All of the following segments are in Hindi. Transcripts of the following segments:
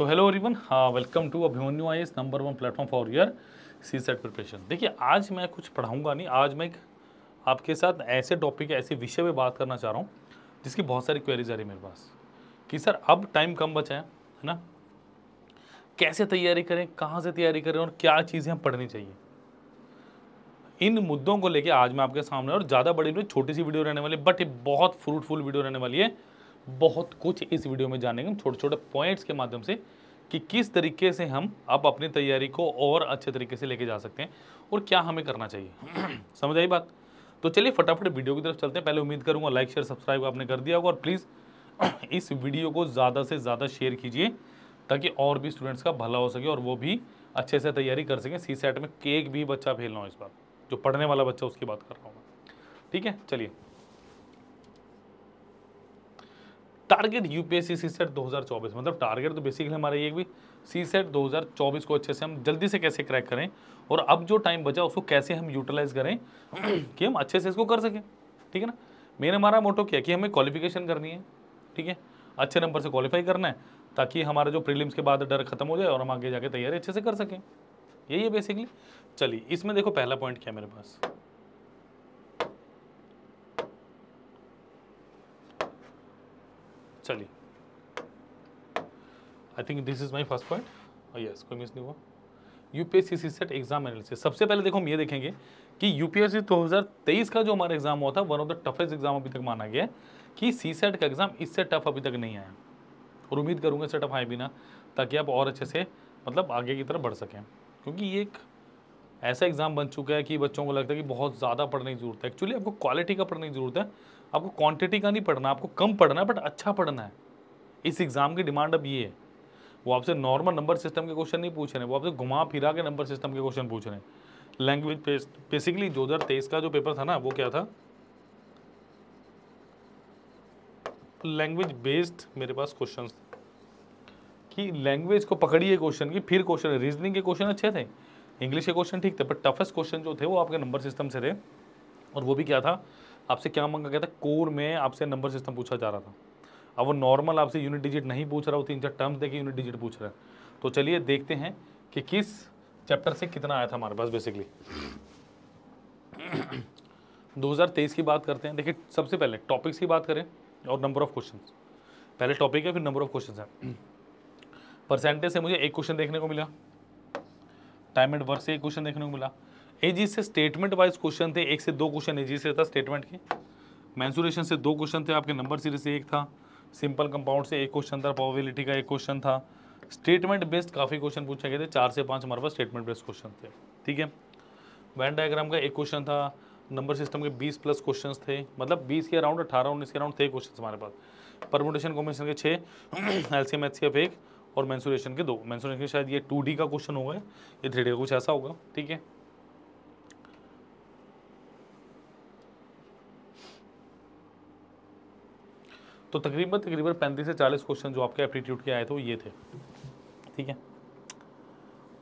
सो हेलो एवरीवन हाँ welcome to Abhimanyu I S number one platform for year CSAT preparation देखिए आज मैं कुछ पढ़ाऊंगा नहीं आज मैं एक आपके साथ ऐसे टॉपिक ऐसे विषय पे बात करना चाह रहा हूँ जिसकी बहुत सारी क्वेरीज आ रही है मेरे पास कि सर अब टाइम कम बचा है है ना कैसे तैयारी करें कहाँ से तैयारी करें और क्या चीज़ें हम पढ़नी चाहिए इन मुद्दों को लेकर आज मैं आपके सामने और ज़्यादा बड़ी छोटी सी वीडियो रहने वाली बट ये बहुत फ्रूटफुल वीडियो रहने वाली है बहुत कुछ इस वीडियो में जानेंगे हम छोटे छोटे पॉइंट्स के माध्यम से कि किस तरीके से हम अब अपनी तैयारी को और अच्छे तरीके से लेके जा सकते हैं और क्या हमें करना चाहिए समझ आई बात तो चलिए फटाफट वीडियो की तरफ चलते हैं पहले उम्मीद करूँगा लाइक शेयर सब्सक्राइब आपने कर दिया होगा और प्लीज़ इस वीडियो को ज़्यादा से ज़्यादा शेयर कीजिए ताकि और भी स्टूडेंट्स का भला हो सके और वो भी अच्छे से तैयारी कर सकें सी सेट में केक भी बच्चा फेल रहा हो इस बार जो पढ़ने वाला बच्चा उसकी बात कर रहा हूँ ठीक है चलिए टारगेट यूपीएससी सी सेट दो मतलब टारगेट तो बेसिकली हमारा ये भी सी सेट दो को अच्छे से हम जल्दी से कैसे क्रैक करें और अब जो टाइम बचा उसको कैसे हम यूटिलाइज करें कि हम अच्छे से इसको कर सकें ठीक है ना मेरे हमारा मोटो क्या कि हमें क्वालिफिकेशन करनी है ठीक है अच्छे नंबर से क्वालिफाई करना है ताकि हमारा जो प्रीलिम्स के बाद डर खत्म हो जाए और हम आगे जाके तैयारी अच्छे से कर सकें यही है बेसिकली चलिए इसमें देखो पहला पॉइंट क्या है मेरे पास चलिए I think this is my first point yes कोई मिस नहीं हुआ यूपीएससी सेट एग्जाम एनालिसिस सबसे पहले देखो हम ये देखेंगे कि यूपीएससी 2023 का जो हमारा एग्जाम हुआ था one of the toughest exam अभी तक माना गया कि सी सेट का एग्जाम इससे टफ अभी तक नहीं आया और उम्मीद करूँगा सेटअप आए बिना ताकि आप और अच्छे से मतलब आगे की तरफ बढ़ सकें क्योंकि ये एक ऐसा एग्ज़ाम बन चुका है कि बच्चों को लगता है कि बहुत ज़्यादा पढ़ने की ज़रूरत है एक्चुअली आपको क्वालिटी का पढ़ने की ज़रूरत है आपको क्वांटिटी का नहीं पढ़ना आपको कम पढ़ना है बट अच्छा पढ़ना है इस एग्ज़ाम की डिमांड अब ये है वो आपसे नॉर्मल नंबर सिस्टम के क्वेश्चन नहीं पूछ रहे वो आपसे घुमा फिरा के नंबर सिस्टम के क्वेश्चन पूछ रहे हैं लैंग्वेज बेसिकली दो हज़ार तेईस का जो पेपर था ना वो क्या था लैंग्वेज बेस्ड मेरे पास क्वेश्चन कि लैंग्वेज को पकड़िए क्वेश्चन की फिर क्वेश्चन रीजनिंग के क्वेश्चन अच्छे थे इंग्लिश के क्वेश्चन ठीक थे बट टफेस्ट क्वेश्चन जो थे वो आपके नंबर सिस्टम से थे और वो भी क्या था आपसे क्या मांगा गया था कोर में आपसे नंबर सिस्टम पूछा जा रहा था अब वो नॉर्मल आपसे यूनिट डिजिट नहीं पूछ रहा वो तीन चार टर्म्स देखिए यूनिट डिजिट पूछ रहा है तो चलिए देखते हैं कि किस चैप्टर से कितना आया था हमारे पास बेसिकली 2023 की बात करते हैं देखिए सबसे पहले टॉपिक्स की बात करें और नंबर ऑफ क्वेश्चन पहले टॉपिक है फिर नंबर ऑफ क्वेश्चन है परसेंटेज से मुझे एक क्वेश्चन देखने को मिला टाइम एंड वर्क से एक क्वेश्चन देखने को मिला एजी से स्टेटमेंट वाइज क्वेश्चन थे एक से दो क्वेश्चन एजी से था स्टेटमेंट के मैंसूरेशन से दो क्वेश्चन थे आपके नंबर सीरीज से एक था सिंपल कंपाउंड से एक क्वेश्चन था प्रोबेबिलिटी का एक क्वेश्चन था स्टेटमेंट बेस्ड काफ़ी क्वेश्चन पूछे गए थे चार से पाँच हमारे पास स्टेटमेंट बेस्ड क्वेश्चन थे ठीक है वैन डायग्राम का एक क्वेश्चन था नंबर सिस्टम के बीस प्लस क्वेश्चन थे मतलब बीस के अराउंड अठारह उन्नीस के अराउंड थे क्वेश्चन हमारे पास परमोटेशन कॉम्बिनेशन के छः एल सी एक और मैंसूरेशन के दो मैंसुरेशन के शायद ये टू डी का क्वेश्चन होगा ये थ्री डी का कुछ ऐसा होगा ठीक है तो तकरीबन तकरीबन पैंतीस से चालीस क्वेश्चन जो आपके एप्टीट्यूड के आए थे वो ये थे ठीक है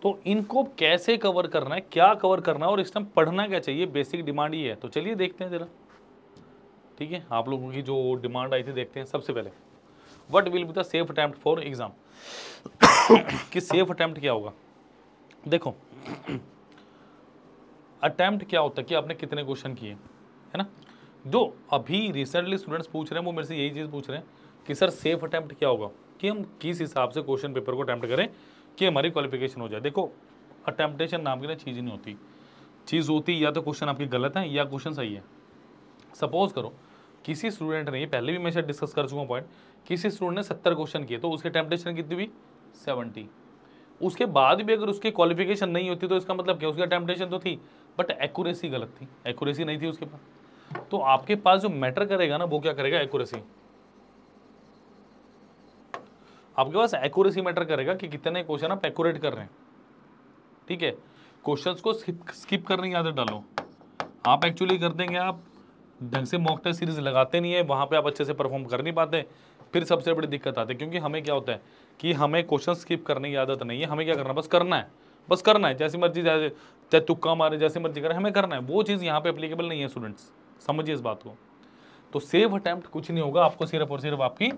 तो इनको कैसे कवर करना है क्या कवर करना है और इस टाइम पढ़ना क्या चाहिए बेसिक डिमांड ये है तो चलिए देखते हैं ज़रा ठीक है आप लोगों की जो डिमांड आई थी देखते हैं सबसे पहले what will be the safe attempt for exam कि सेफ अटैम्प्ट क्या होगा देखो अटैम्प्ट क्या होता है कि आपने कितने क्वेश्चन किए है ना जो अभी रिसेंटली स्टूडेंट्स पूछ रहे हैं वो मेरे से यही चीज़ पूछ रहे हैं कि सर सेफ अटैम्प्ट क्या होगा कि हम किस हिसाब से क्वेश्चन पेपर को अटैम्प्ट करें कि हमारी क्वालिफिकेशन हो जाए देखो अटैम्प्टेशन नाम की ना चीज़ ही नहीं होती चीज़ होती या तो क्वेश्चन आपकी गलत है या क्वेश्चन सही है सपोज करो किसी स्टूडेंट ने पहले भी मैं शायद डिस्कस कर चुका हूँ पॉइंट किसी स्टूडेंट ने सत्तर क्वेश्चन किए तो उसकी अटैम्प्टेशन कितनी हुई सेवेंटी उसके बाद भी अगर उसकी क्वालिफिकेशन नहीं होती तो इसका मतलब क्या उसकी अटैम्प्टेशन तो थी बट एक्यूरेसी गलत थी एक्यूरेसी नहीं थी उसके पास तो आपके पास जो मैटर करेगा ना वो क्या करेगा एक्यूरेसी आपके पास एक्यूरेसी मैटर करेगा कि कितने क्वेश्चन आप एक्यूरेट कर रहे हैं ठीक है क्वेश्चंस को स्किप करने की आदत डालो आप एक्चुअली कर देंगे आप ढंग से मॉक टेस्ट सीरीज लगाते नहीं है वहाँ पे आप अच्छे से परफॉर्म कर नहीं पाते फिर सबसे बड़ी दिक्कत आती है क्योंकि हमें क्या होता है कि हमें क्वेश्चन स्किप करने की आदत नहीं है हमें क्या करना है बस करना है बस करना है जैसी मर्जी चाहे तुक्का मारे जैसी मर्जी करें हमें करना है वो चीज़ यहाँ पे अप्लीकेबल नहीं है स्टूडेंट्स समझिए इस बात को तो सेव अटैम्प्ट कुछ नहीं होगा आपको सिर्फ और सिर्फ आपकी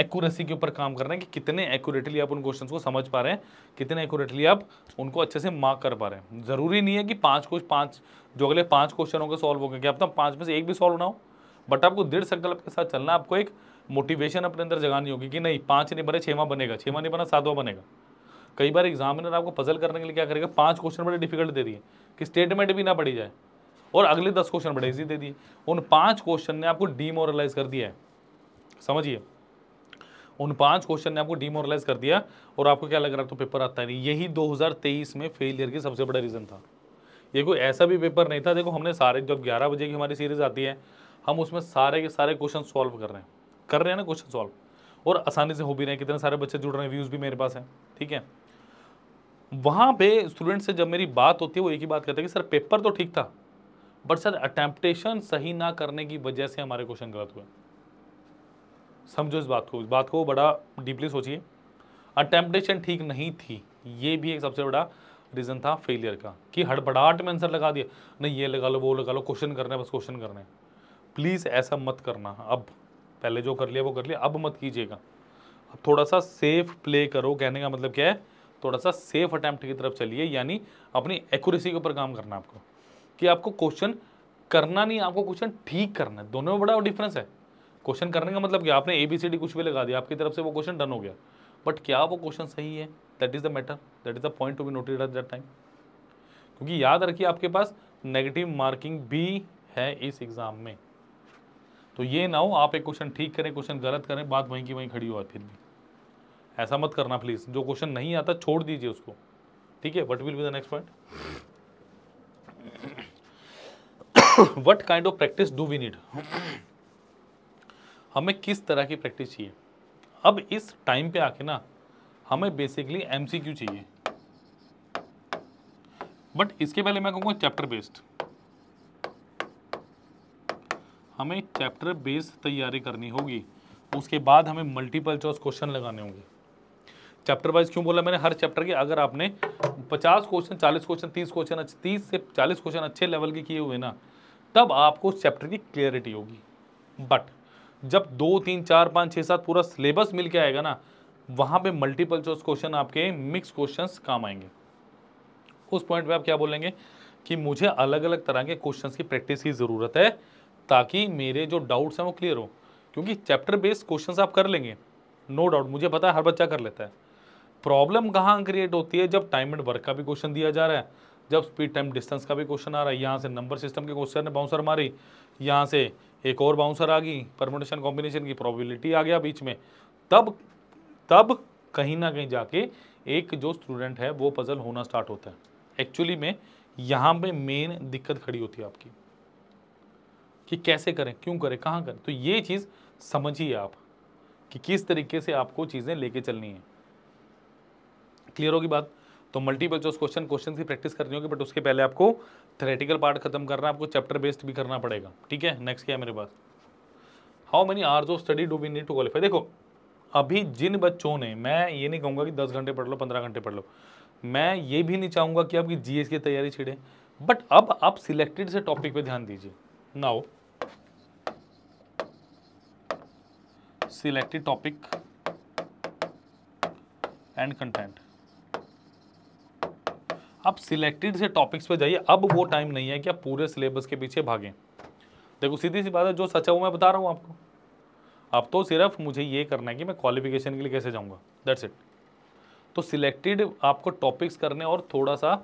एक्यूरेसी के ऊपर काम करना है कि कितने एक्यूरेटली आप उन क्वेश्चंस को समझ पा रहे हैं कितने एक्यूरेटली आप उनको अच्छे से मार्क कर पा रहे हैं ज़रूरी नहीं है कि पांच कुछ पांच जो अगले पांच क्वेश्चन होंगे सॉल्व होंगे क्या आपका तो पांच में से एक भी सॉल्व ना हो बट आपको दृढ़ संकल्प के साथ चलना आपको एक मोटिवेशन अपने अंदर जगानी होगी कि नहीं पाँच नहीं बने छवा बनेगा छवा नहीं बना सातवा बनेगा कई बार एग्जामिनर आपको पजल करने के लिए क्या करेगा पाँच क्वेश्चन बड़े डिफिकल्ट दे रही है कि स्टेटमेंट भी ना पड़ी जाए और अगले दस क्वेश्चन बड़े इजी दे दिए उन पांच क्वेश्चन ने आपको डीमोरलाइज कर दिया है समझिए उन पांच क्वेश्चन ने आपको डीमोरलाइज कर दिया और आपको क्या लग रहा है तो पेपर आता नहीं यही 2023 में फेलियर की सबसे बड़ा रीज़न था ये कोई ऐसा भी पेपर नहीं था देखो हमने सारे जब ग्यारह बजे की हमारी सीरीज आती है हम उसमें सारे के सारे क्वेश्चन सॉल्व कर रहे हैं कर रहे हैं ना क्वेश्चन सॉल्व और आसानी से हो भी रहे हैं कितने सारे बच्चे जुड़ रहे हैं व्यूज़ भी मेरे पास हैं ठीक है वहाँ पे स्टूडेंट से जब मेरी बात होती है वो एक ही बात कहते हैं कि सर पेपर तो ठीक था बट सर अटेम्प्टेशन सही ना करने की वजह से हमारे क्वेश्चन गलत हुए समझो इस बात को इस बात को बड़ा डीपली सोचिए अटेम्प्टेशन ठीक नहीं थी ये भी एक सबसे बड़ा रीज़न था फेलियर का कि हड़बड़ाहट में आंसर लगा दिया नहीं ये लगा लो वो लगा लो क्वेश्चन करना है बस क्वेश्चन करना है प्लीज़ ऐसा मत करना अब पहले जो कर लिया वो कर लिया अब मत कीजिएगा अब थोड़ा सा सेफ प्ले करो कहने का मतलब क्या है थोड़ा सा सेफ अटैम्प्ट की तरफ चलिए यानी अपनी एक्यूरेसी के ऊपर काम करना आपको कि आपको क्वेश्चन करना नहीं आपको क्वेश्चन ठीक करना है दोनों में बड़ा डिफरेंस है क्वेश्चन करने का मतलब क्या आपने ए बी सी डी कुछ भी लगा दिया आपकी तरफ से वो क्वेश्चन डन हो गया बट क्या वो क्वेश्चन सही है that is the matter that is the point to be noted at that time क्योंकि याद रखिए आपके पास नेगेटिव मार्किंग भी है इस एग्ज़ाम में तो ये ना हो आप एक क्वेश्चन ठीक करें क्वेश्चन गलत करें बात वहीं की वहीं खड़ी हुआ फिर भी ऐसा मत करना प्लीज़ जो क्वेश्चन नहीं आता छोड़ दीजिए उसको ठीक है what will be the next point what kind of practice do we need हमें किस तरह की प्रैक्टिस चाहिए अब इस टाइम पे आके ना हमें बेसिकली एमसीक्यू चाहिए बट इसके पहले मैं कहूँगा चैप्टर बेस्ड हमें चैप्टर बेस्ड तैयारी करनी होगी उसके बाद हमें मल्टीपल चॉइस क्वेश्चन लगाने होंगे चैप्टर वाइज क्यों बोला मैंने हर चैप्टर के अगर आपने 50 क्वेश्चन 40 क्वेश्चन 30 क्वेश्चन 30 से 40 क्वेश्चन अच्छे लेवल के किए हुए ना तब आपको चैप्टर की क्लियरिटी होगी बट जब दो तीन चार पाँच छः सात पूरा सिलेबस मिल के आएगा ना वहाँ पे मल्टीपल चॉइस क्वेश्चन आपके मिक्स क्वेश्चंस काम आएंगे उस पॉइंट पे आप क्या बोलेंगे कि मुझे अलग अलग तरह के क्वेश्चंस की प्रैक्टिस की ज़रूरत है ताकि मेरे जो डाउट्स हैं वो क्लियर हो क्योंकि चैप्टर बेस्ड क्वेश्चन आप कर लेंगे नो no डाउट मुझे पता है हर बच्चा कर लेता है प्रॉब्लम कहाँ क्रिएट होती है जब टाइम एंड वर्क का भी क्वेश्चन दिया जा रहा है जब स्पीड टाइम डिस्टेंस का भी क्वेश्चन आ रहा है यहाँ से नंबर सिस्टम के क्वेश्चन ने बाउंसर मारी यहाँ से एक और बाउंसर आ गई परमोटेशन कॉम्बिनेशन की प्रोबेबिलिटी आ गया बीच में तब तब कहीं ना कहीं जाके एक जो स्टूडेंट है वो पज़ल होना स्टार्ट होता है एक्चुअली में यहाँ पे मेन दिक्कत खड़ी होती है आपकी कि कैसे करें क्यों करें कहाँ करें तो ये चीज़ समझिए आप कि किस तरीके से आपको चीज़ें लेके चलनी है क्लियर होगी बात तो मल्टीपल चॉइस क्वेश्चन क्वेश्चन की प्रैक्टिस करनी होगी बट उसके पहले आपको थेरेटिकल पार्ट खत्म करना आपको चैप्टर बेस्ड भी करना पड़ेगा ठीक है नेक्स्ट क्या है मेरे पास how many hours of study do we need to qualify देखो अभी जिन बच्चों ने मैं ये नहीं कहूँगा कि दस घंटे पढ़ लो पंद्रह घंटे पढ़ लो मैं ये भी नहीं चाहूँगा कि आपकी जी की तैयारी छिड़े बट अब आप सिलेक्टेड से टॉपिक पर ध्यान दीजिए now selected topic and content आप सिलेक्टेड से टॉपिक्स पे जाइए अब वो टाइम नहीं है कि आप पूरे सिलेबस के पीछे भागें देखो सीधी सी बात है जो सच है वो मैं बता रहा हूँ आपको अब तो सिर्फ मुझे ये करना है कि मैं क्वालिफिकेशन के लिए कैसे जाऊँगा दैट्स इट तो सिलेक्टेड आपको टॉपिक्स करने और थोड़ा सा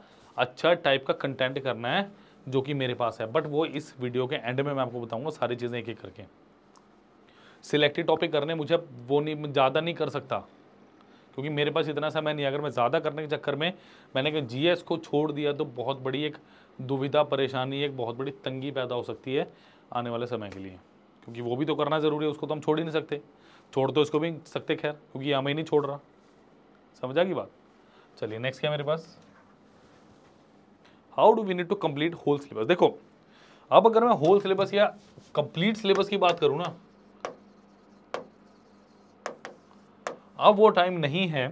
अच्छा टाइप का कंटेंट करना है जो कि मेरे पास है बट वो इस वीडियो के एंड में मैं आपको बताऊँगा सारी चीज़ें एक एक करके सिलेक्टेड टॉपिक करने मुझे वो नहीं ज़्यादा नहीं कर सकता क्योंकि मेरे पास इतना समय नहीं अगर मैं ज़्यादा करने के चक्कर में मैंने कहा जी को छोड़ दिया तो बहुत बड़ी एक दुविधा परेशानी एक बहुत बड़ी तंगी पैदा हो सकती है आने वाले समय के लिए क्योंकि वो भी तो करना ज़रूरी है उसको तो हम छोड़ ही नहीं सकते छोड़ तो इसको भी सकते खैर क्योंकि हमें नहीं छोड़ रहा समझ आ गई बात चलिए नेक्स्ट क्या मेरे पास how do we need to complete whole syllabus देखो अब अगर मैं होल सिलेबस या कंप्लीट सिलेबस की बात करूँ ना अब वो टाइम नहीं है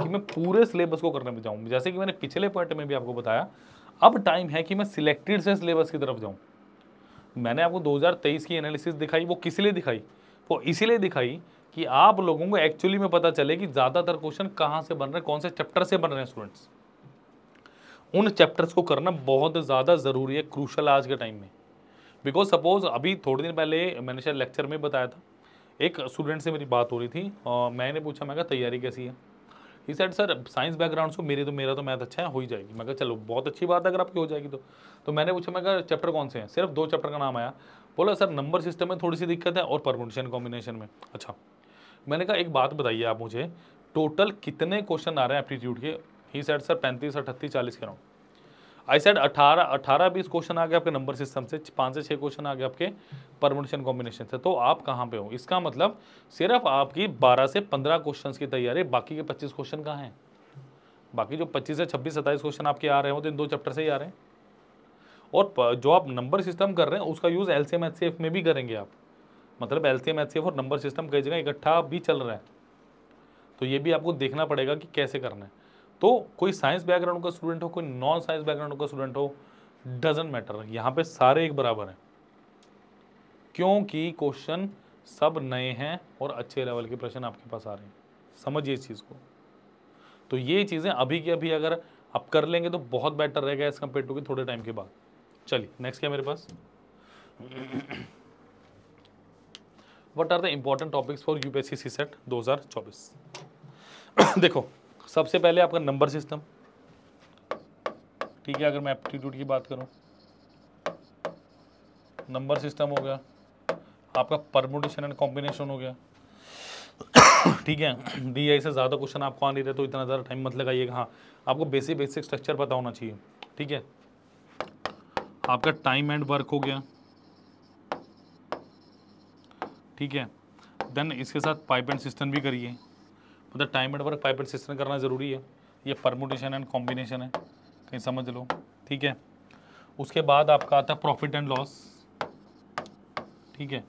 कि मैं पूरे सिलेबस को करने में जाऊँ जैसे कि मैंने पिछले पॉइंट में भी आपको बताया अब टाइम है कि मैं सिलेक्टेड से सिलेबस की तरफ जाऊँ मैंने आपको 2023 की एनालिसिस दिखाई वो किस लिए दिखाई वो इसीलिए दिखाई कि आप लोगों को एक्चुअली में पता चले कि ज़्यादातर क्वेश्चन कहाँ से बन रहे हैं कौन से चैप्टर से बन रहे हैं स्टूडेंट्स उन चैप्टर्स को करना बहुत ज़्यादा ज़रूरी है क्रूशल आज के टाइम में बिकॉज सपोज अभी थोड़े दिन पहले मैंने शायद लेक्चर में बताया था एक स्टूडेंट से मेरी बात हो रही थी और मैंने पूछा मैं तैयारी कैसी है ही सेट सर साइंस बैकग्राउंड से मेरे तो मेरा तो मैथ अच्छा है हो ही जाएगी मैं कहा चलो बहुत अच्छी बात है अगर आपकी हो जाएगी तो तो मैंने पूछा मैं कहा चैप्टर कौन से हैं सिर्फ दो चैप्टर का नाम आया बोला सर नंबर सिस्टम में थोड़ी सी दिक्कत है और परमुटेशन कॉम्बिनेशन में अच्छा मैंने कहा एक बात बताइए आप मुझे टोटल कितने क्वेश्चन आ रहे हैं एप्टीट्यूड के ही सेट सर पैंतीस अट्ठतीस चालीस के राउंड आई सेड 18 18 बीस क्वेश्चन आ गए आपके नंबर सिस्टम से पाँच से छः क्वेश्चन आ गए आपके परमिशन कॉम्बिनेशन से तो आप कहाँ पे हो इसका मतलब सिर्फ आपकी 12 से 15 क्वेश्चन की तैयारी बाकी के 25 क्वेश्चन कहाँ हैं बाकी जो 25 से 26 सत्ताईस क्वेश्चन आपके आ रहे हैं तो इन दो चैप्टर से ही आ रहे हैं और जो आप नंबर सिस्टम कर रहे हैं उसका यूज़ एल सी में भी करेंगे आप मतलब एल सी और नंबर सिस्टम कई जगह इकट्ठा भी चल रहा है तो ये भी आपको देखना पड़ेगा कि कैसे करना है तो कोई साइंस बैकग्राउंड का स्टूडेंट हो कोई नॉन साइंस बैकग्राउंड का स्टूडेंट हो डजेंट मैटर यहाँ पे सारे एक बराबर हैं क्योंकि क्वेश्चन सब नए हैं और अच्छे लेवल के प्रश्न आपके पास आ रहे हैं समझिए इस चीज़ को तो ये चीज़ें अभी की अभी अगर आप कर लेंगे तो बहुत बेटर रहेगा एज़ कम्पेयर टू कि थोड़े टाइम के बाद चलिए नेक्स्ट क्या मेरे पास what are the important topics for U P S CSAT दो देखो सबसे पहले आपका नंबर सिस्टम ठीक है अगर मैं एप्टीट्यूड की बात करूँ नंबर सिस्टम हो गया आपका परमोटेशन एंड कॉम्बिनेशन हो गया ठीक है डी आई से ज़्यादा क्वेश्चन आपको आ नहीं रहे तो इतना ज़्यादा टाइम मत लगाइएगा हाँ आपको बेसिक बेसिक स्ट्रक्चर पता होना चाहिए ठीक है आपका टाइम एंड वर्क हो गया ठीक है देन इसके साथ पाइप एंड सिस्टम भी करिए मतलब टाइम एंड वर्क सिस्टम करना ज़रूरी है ये परमोटेशन एंड कॉम्बिनेशन है कहीं समझ लो ठीक है उसके बाद आपका आता है प्रॉफिट एंड लॉस ठीक है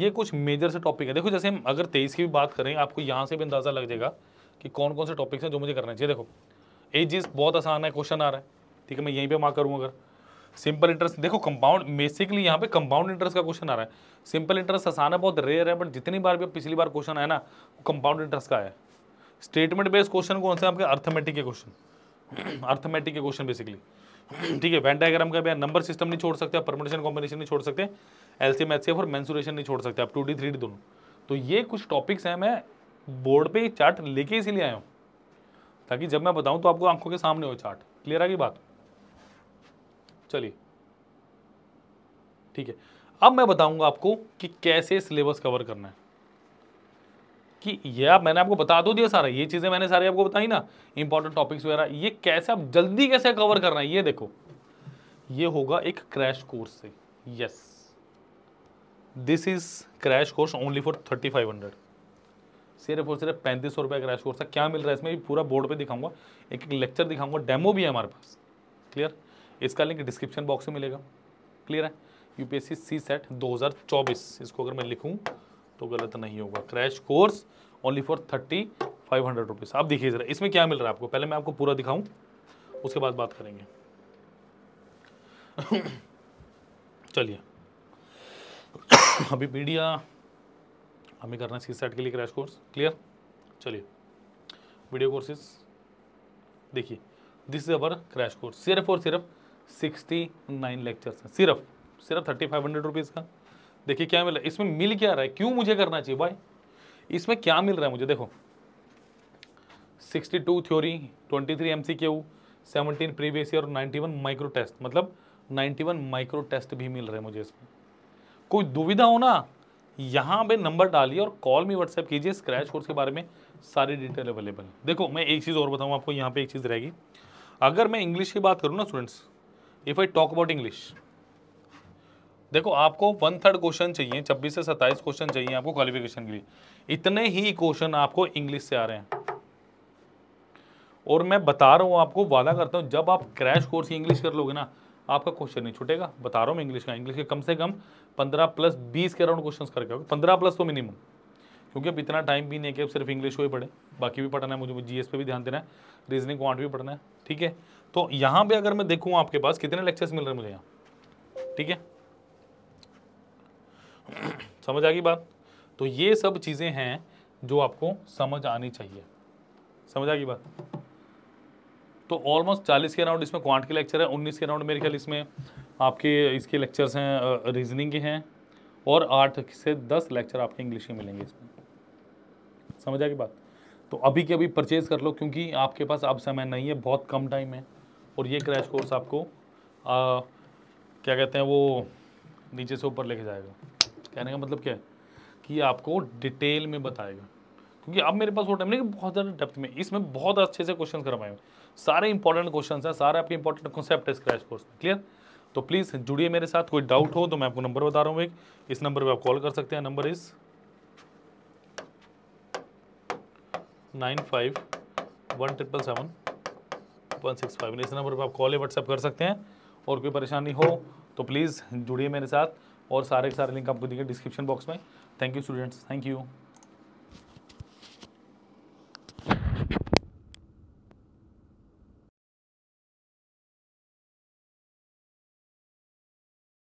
ये कुछ मेजर से टॉपिक है देखो जैसे हम अगर तेईस की भी बात करें आपको यहाँ से भी अंदाज़ा लग जाएगा कि कौन कौन से टॉपिक्स हैं जो मुझे करना चाहिए देखो एक चीज़ बहुत आसान है क्वेश्चन आ रहा है ठीक है मैं यहीं पे मार्क करूँ अगर सिंपल इंटरेस्ट देखो कंपाउंड बेसिकली यहाँ पे कंपाउंड इंटरेस्ट का क्वेश्चन आ रहा है सिंपल इंटरेस्ट आसान है बहुत रेयर है बट जितनी बार भी पिछली बार क्वेश्चन आया ना कंपाउंड इंटरेस्ट का है स्टेटमेंट बेस्ड क्वेश्चन कौन से आपके अर्थमेटिक के क्वेश्चन अर्थमेटिक के क्वेश्चन बेसिकली ठीक है वैन डायग्राम का भी नंबर सिस्टम नहीं छोड़ सकते आप कॉम्बिनेशन नहीं छोड़ सकते एल सी मैथ और मैंसुरेशन नहीं छोड़ सकते आप टू डी थ्री डी दोनों तो ये कुछ टॉपिक्स हैं मैं बोर्ड पे चार्ट लेके इसीलिए आया हूँ ताकि जब मैं बताऊँ तो आपको आंखों के सामने हो चार्ट क्लियर आ गई बात चलिए ठीक है अब मैं बताऊंगा आपको कि कैसे सिलेबस कवर करना है कि ये आप मैंने आपको बता तो दिया सारा ये चीज़ें मैंने सारी आपको बताई ना इंपॉर्टेंट टॉपिक्स वगैरह ये कैसे आप जल्दी कैसे कवर करना है ये देखो ये होगा एक क्रैश कोर्स से yes this is crash course only for thirty five hundred सिर्फ और सिर्फ पैंतीस सौ रुपये क्रैश कोर्स का क्या मिल रहा है इसमें भी पूरा बोर्ड पे दिखाऊंगा एक एक लेक्चर दिखाऊंगा डेमो भी है हमारे पास क्लियर इसका लिंक डिस्क्रिप्शन बॉक्स में मिलेगा क्लियर है यूपीएससी सी सेट 2024 इसको अगर मैं लिखूं तो गलत नहीं होगा crash course only for thirty five hundred rupees आप देखिए ज़रा इसमें क्या मिल रहा है आपको पहले मैं आपको पूरा दिखाऊं उसके बाद बात करेंगे चलिए अभी मीडिया हमें करना है सी सेट के लिए क्रैश कोर्स क्लियर चलिए वीडियो कोर्सेस देखिए this is our crash course सिर्फ और सिर्फ सिक्सटी नाइन लेक्चर्स हैं सिर्फ सिर्फ थर्टी फाइव हंड्रेड रुपीज़ का देखिए क्या मिला इसमें मिल क्या रहा है क्यों मुझे करना चाहिए भाई इसमें क्या मिल रहा है मुझे देखो sixty two theory twenty three M C Q seventeen previous year और नाइन्टी वन माइक्रो टेस्ट मतलब नाइन्टी वन माइक्रो टेस्ट भी मिल रहे हैं मुझे इसमें कोई दुविधा हो ना यहाँ पे नंबर डालिए और कॉल में व्हाट्सएप कीजिए स्क्रैच कोर्स के बारे में सारी डिटेल अवेलेबल है देखो मैं एक चीज़ और बताऊँ आपको यहाँ पे एक चीज़ रहेगी अगर मैं इंग्लिश की बात करूँ ना students if I talk about English देखो आपको वन थर्ड क्वेश्चन चाहिए छब्बीस से सत्ताईस क्वेश्चन चाहिए आपको क्वालिफिकेशन के लिए इतने ही क्वेश्चन आपको इंग्लिश से आ रहे हैं और मैं बता रहा हूँ आपको वादा करता हूँ जब आप क्रैश कोर्स इंग्लिश कर लोगे ना आपका क्वेश्चन नहीं छूटेगा बता रहा हूँ मैं इंग्लिश का इंग्लिश के कम से कम पंद्रह प्लस बीस के अराउंड क्वेश्चन करके आओगे पंद्रह प्लस तो मिनिमम क्योंकि अब इतना टाइम भी नहीं है कि अब सिर्फ इंग्लिश को ही पढ़े बाकी भी पढ़ना है मुझे जी पे भी ध्यान देना है रीजनिंग क्वांट भी पढ़ना है ठीक है तो यहां पे अगर मैं देखूँ आपके पास कितने लेक्चर्स मिल रहे हैं मुझे यहाँ ठीक है समझ आ गई बात तो ये सब चीज़ें हैं जो आपको समझ आनी चाहिए समझ आ गई बात तो ऑलमोस्ट 40 के राउंड इसमें क्वांट के लेक्चर है 19 के राउंड मेरे ख्याल इसमें आपके इसके लेक्चर्स हैं रीजनिंग के हैं और आठ से दस लेक्चर आपके इंग्लिश के मिलेंगे इसमें समझ आ गई बात तो अभी के अभी परचेज़ कर लो क्योंकि आपके पास अब समय नहीं है बहुत कम टाइम है और ये क्रैश कोर्स आपको आ, क्या कहते हैं वो नीचे से ऊपर लेके जाएगा कहने का मतलब क्या है कि आपको डिटेल में बताएगा क्योंकि अब मेरे पास वो टाइम नहीं बहुत ज़्यादा डेप्थ में इसमें बहुत अच्छे से क्वेश्चन करवाए सारे इंपॉर्टेंट क्वेश्चन हैं सारे आपके इंपॉर्टेंट कॉन्सेप्ट है क्रैश कोर्स में क्लियर तो प्लीज़ जुड़िए मेरे साथ कोई डाउट हो तो मैं आपको नंबर बता रहा हूँ एक इस नंबर पर आप कॉल कर सकते हैं number is nine five one triple seven one six five इस नंबर पर आप कॉल या व्हाट्सअप कर सकते हैं और कोई परेशानी हो तो प्लीज़ जुड़िए मेरे साथ और सारे के सारे लिंक आपको दिखे डिस्क्रिप्शन बॉक्स में thank you students thank you